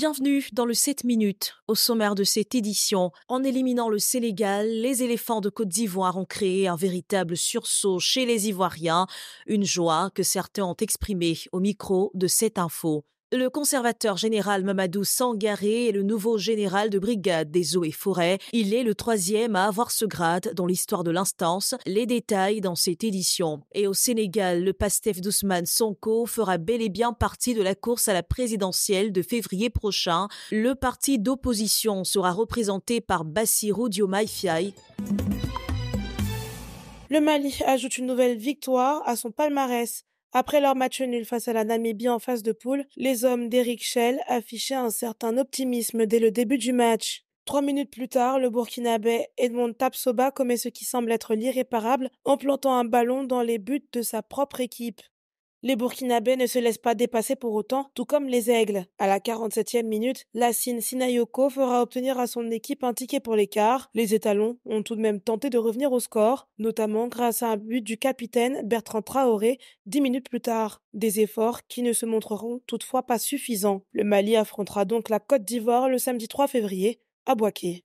Bienvenue dans le 7 minutes. Au sommaire de cette édition, en éliminant le Sénégal, les éléphants de Côte d'Ivoire ont créé un véritable sursaut chez les Ivoiriens, une joie que certains ont exprimée au micro de cette info. Le conservateur général Mamadou Sangaré est le nouveau général de brigade des eaux et forêts. Il est le troisième à avoir ce grade dans l'histoire de l'instance. Les détails dans cette édition. Et au Sénégal, le pastef d'Ousmane Sonko fera bel et bien partie de la course à la présidentielle de février prochain. Le parti d'opposition sera représenté par Bassirou Diomaye Faye. Le Mali ajoute une nouvelle victoire à son palmarès. Après leur match nul face à la Namibie en phase de poule, les hommes d'Eric Schell affichaient un certain optimisme dès le début du match. Trois minutes plus tard, le Burkinabé Edmond Tapsoba commet ce qui semble être l'irréparable en plantant un ballon dans les buts de sa propre équipe. Les Burkinabés ne se laissent pas dépasser pour autant, tout comme les Aigles. À la 47e minute, Lassine Sinayoko fera obtenir à son équipe un ticket pour l'écart. Les étalons ont tout de même tenté de revenir au score, notamment grâce à un but du capitaine Bertrand Traoré dix minutes plus tard. Des efforts qui ne se montreront toutefois pas suffisants. Le Mali affrontera donc la Côte d'Ivoire le samedi 3 février à Boaké.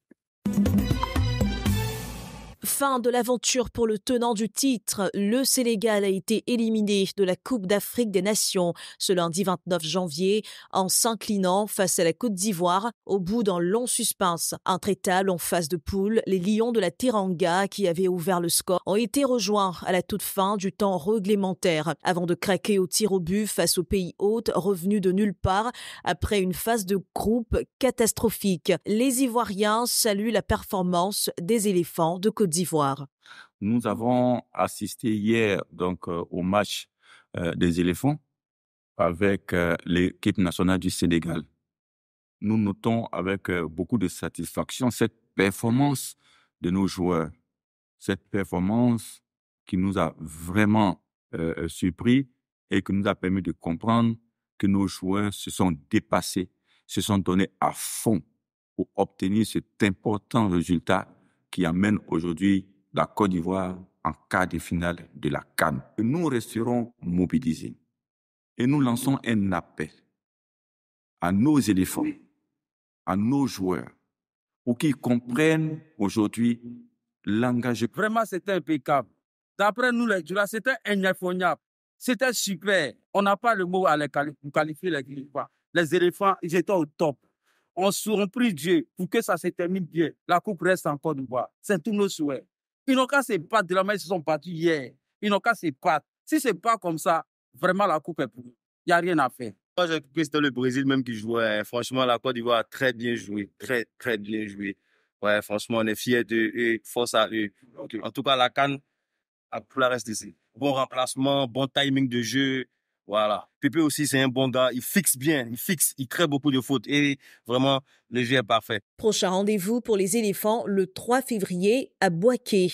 Fin de l'aventure pour le tenant du titre. Le Sénégal a été éliminé de la Coupe d'Afrique des Nations ce lundi 29 janvier en s'inclinant face à la Côte d'Ivoire au bout d'un long suspense. Intraitable en phase de poule, les Lions de la Teranga qui avaient ouvert le score ont été rejoints à la toute fin du temps réglementaire avant de craquer au tir au but face au pays hôte revenu de nulle part après une phase de groupe catastrophique. Les Ivoiriens saluent la performance des éléphants de Côte d'Ivoire. Nous avons assisté hier donc euh, au match euh, des éléphants avec euh, l'équipe nationale du Sénégal. Nous notons avec beaucoup de satisfaction cette performance de nos joueurs, cette performance qui nous a vraiment surpris et qui nous a permis de comprendre que nos joueurs se sont dépassés, se sont donnés à fond pour obtenir cet important résultat qui amène aujourd'hui la Côte d'Ivoire en quart de finale de la Cannes. Nous resterons mobilisés et nous lançons un appel à nos éléphants, à nos joueurs, pour qu'ils comprennent aujourd'hui l'engagement. Vraiment, c'était impeccable. D'après nous, les c'était indéfendable. C'était super. On n'a pas le mot à les qualifier les, les éléphants. Ils étaient au top. On prie Dieu pour que ça se termine bien. La coupe reste en Côte d'Ivoire. C'est tous nos souhaits. Ils n'ont qu'à se battre de la main ils se sont battus hier. Ils n'ont qu'à se battre. Si c'est pas comme ça, vraiment la coupe est pour nous. Il n'y a rien à faire. Moi, j'ai compris que c'était le Brésil même qui jouait. Hein. Franchement, la Côte d'Ivoire a très bien joué. Très, très bien joué. Ouais, franchement, on est fiers de eux. Force à eux. En tout cas, la Cannes, pour la reste ici. Bon remplacement, bon timing de jeu. Voilà. Pépé aussi, c'est un bon gars. Il fixe bien, il fixe, il crée beaucoup de fautes. Et vraiment, le jeu est parfait. Prochain rendez-vous pour les éléphants le 3 février à Boisquet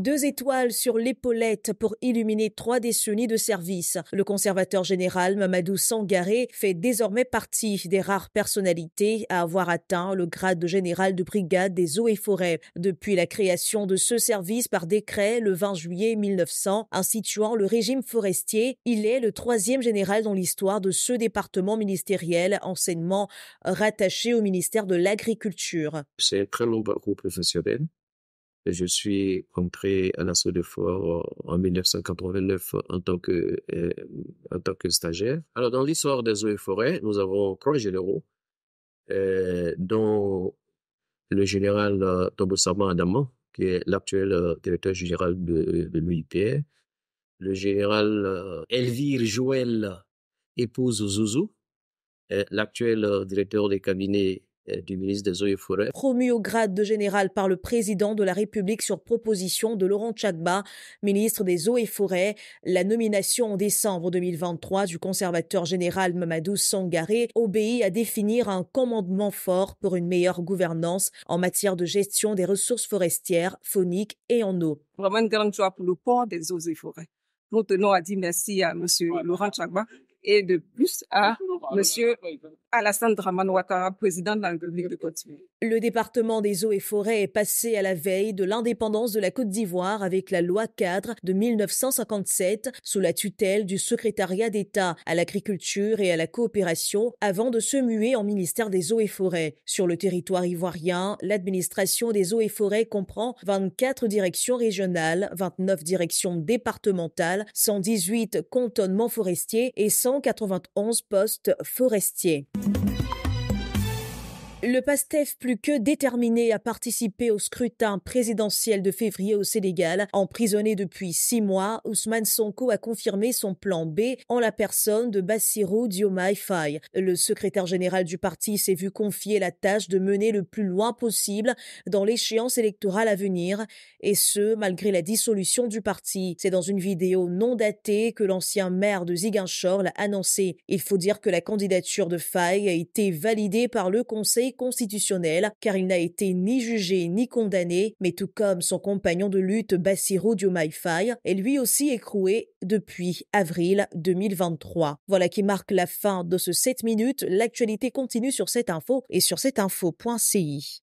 deux étoiles sur l'épaulette pour illuminer trois décennies de service. Le conservateur général Mamadou Sangaré fait désormais partie des rares personnalités à avoir atteint le grade de général de brigade des eaux et forêts. Depuis la création de ce service par décret le 20 juillet 1900, instituant le régime forestier, il est le troisième général dans l'histoire de ce département ministériel enseignement rattaché au ministère de l'Agriculture. C'est très long parcours professionnel je suis entré à l'assaut de fort en 1989 euh, en tant que, stagiaire. Alors, dans l'histoire des eaux et forêts, nous avons trois généraux, euh, dont le général euh, Adama, qui est l'actuel euh, directeur général de, de l'UIPR, le général Elvire Joël, épouse Zouzou, l'actuel directeur des cabinets euh, du ministre des Eaux et Forêts. Promu au grade de général par le président de la République sur proposition de Laurent Tchadba, ministre des Eaux et Forêts, la nomination en décembre 2023 du conservateur général Mamadou Sangaré obéit à définir un commandement fort pour une meilleure gouvernance en matière de gestion des ressources forestières, fauniques et en eau. Vraiment une grande joie pour le port des eaux et forêts. Nous tenons à dire merci à M. Laurent Tchadba et de plus à M. Alassane Draman président de la République de Côte d'Ivoire. Le département des eaux et forêts est passé à la veille de l'indépendance de la Côte d'Ivoire avec la loi cadre de 1957 sous la tutelle du secrétariat d'État à l'agriculture et à la coopération avant de se muer en ministère des eaux et forêts. Sur le territoire ivoirien, l'administration des eaux et forêts comprend 24 directions régionales, 29 directions départementales, 118 cantonnements forestiers et 191 postes forestiers. Le PASTEF plus que déterminé à participer au scrutin présidentiel de février au Sénégal. Emprisonné depuis six mois, Ousmane Sonko a confirmé son plan B en la personne de Bassirou Diomaye Faye. Le secrétaire général du parti s'est vu confier la tâche de mener le plus loin possible dans l'échéance électorale à venir, et ce, malgré la dissolution du parti. C'est dans une vidéo non datée que l'ancien maire de Ziguinchor l'a annoncé. Il faut dire que la candidature de Faye a été validée par le Conseil constitutionnel car il n'a été ni jugé ni condamné, mais tout comme son compagnon de lutte Bassirou Diomaye est lui aussi écroué depuis avril 2023. Voilà qui marque la fin de ce 7 minutes. L'actualité continue sur cette info et sur cette info.ci.